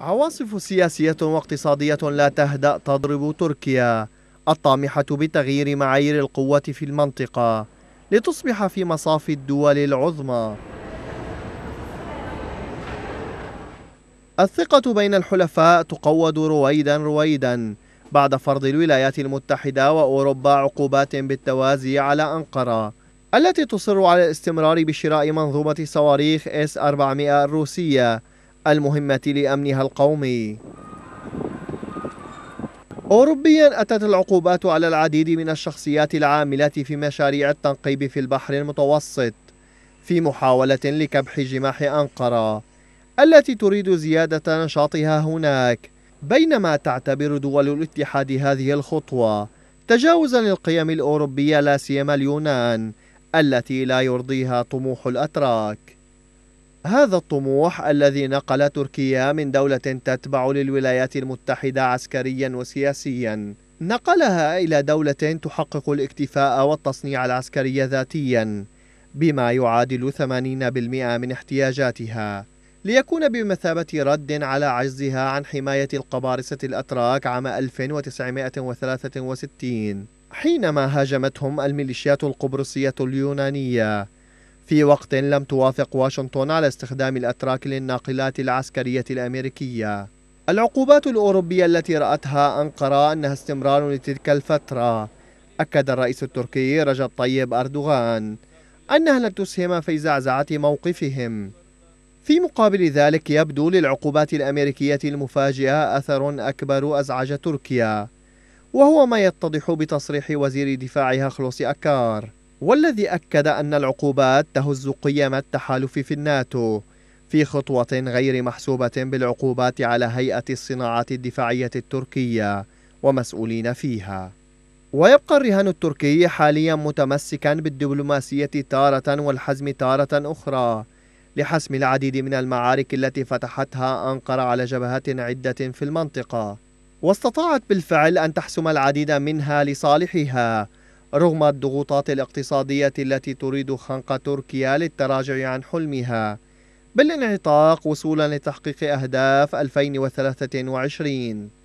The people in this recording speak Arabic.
عواصف سياسية واقتصادية لا تهدأ تضرب تركيا الطامحة بتغيير معايير القوة في المنطقة لتصبح في مصاف الدول العظمى الثقة بين الحلفاء تقود رويدا رويدا بعد فرض الولايات المتحدة وأوروبا عقوبات بالتوازي على أنقرة التي تصر على الاستمرار بشراء منظومة صواريخ S-400 الروسية المهمة لأمنها القومي أوروبيا أتت العقوبات على العديد من الشخصيات العاملة في مشاريع التنقيب في البحر المتوسط في محاولة لكبح جماح أنقرة التي تريد زيادة نشاطها هناك بينما تعتبر دول الاتحاد هذه الخطوة تجاوزا للقيم الأوروبية لا سيما اليونان التي لا يرضيها طموح الأتراك هذا الطموح الذي نقل تركيا من دولة تتبع للولايات المتحدة عسكريا وسياسيا نقلها إلى دولة تحقق الاكتفاء والتصنيع العسكري ذاتيا بما يعادل 80% من احتياجاتها ليكون بمثابة رد على عجزها عن حماية القبارسة الأتراك عام 1963 حينما هاجمتهم الميليشيات القبرصية اليونانية في وقت لم توافق واشنطن على استخدام الأتراك للناقلات العسكرية الأمريكية العقوبات الأوروبية التي رأتها أنقرة أنها استمرار لتلك الفترة أكد الرئيس التركي رجب طيب أردوغان أنها لن تسهم في زعزعة موقفهم في مقابل ذلك يبدو للعقوبات الأمريكية المفاجئة أثر أكبر أزعج تركيا وهو ما يتضح بتصريح وزير دفاعها خلوص أكار والذي أكد أن العقوبات تهز قيم التحالف في الناتو في خطوة غير محسوبة بالعقوبات على هيئة الصناعات الدفاعية التركية ومسؤولين فيها ويبقى الرهان التركي حاليا متمسكا بالدبلوماسية تارة والحزم تارة أخرى لحسم العديد من المعارك التي فتحتها أنقرة على جبهات عدة في المنطقة واستطاعت بالفعل أن تحسم العديد منها لصالحها رغم الضغوطات الاقتصادية التي تريد خنق تركيا للتراجع عن حلمها بالانعطاق وصولا لتحقيق أهداف 2023